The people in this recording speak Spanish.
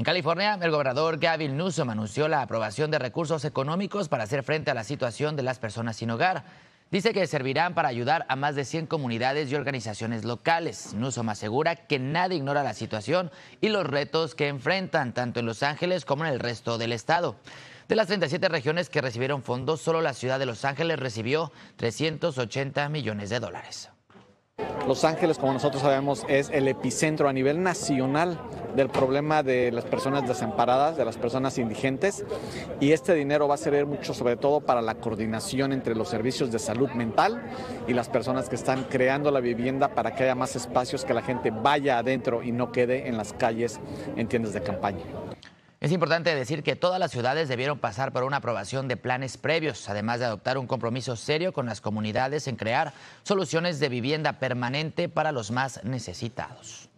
En California, el gobernador Gavin Newsom anunció la aprobación de recursos económicos para hacer frente a la situación de las personas sin hogar. Dice que servirán para ayudar a más de 100 comunidades y organizaciones locales. Newsom asegura que nadie ignora la situación y los retos que enfrentan tanto en Los Ángeles como en el resto del estado. De las 37 regiones que recibieron fondos, solo la ciudad de Los Ángeles recibió 380 millones de dólares. Los Ángeles, como nosotros sabemos, es el epicentro a nivel nacional del problema de las personas desamparadas, de las personas indigentes, y este dinero va a servir mucho sobre todo para la coordinación entre los servicios de salud mental y las personas que están creando la vivienda para que haya más espacios, que la gente vaya adentro y no quede en las calles en tiendas de campaña. Es importante decir que todas las ciudades debieron pasar por una aprobación de planes previos, además de adoptar un compromiso serio con las comunidades en crear soluciones de vivienda permanente para los más necesitados.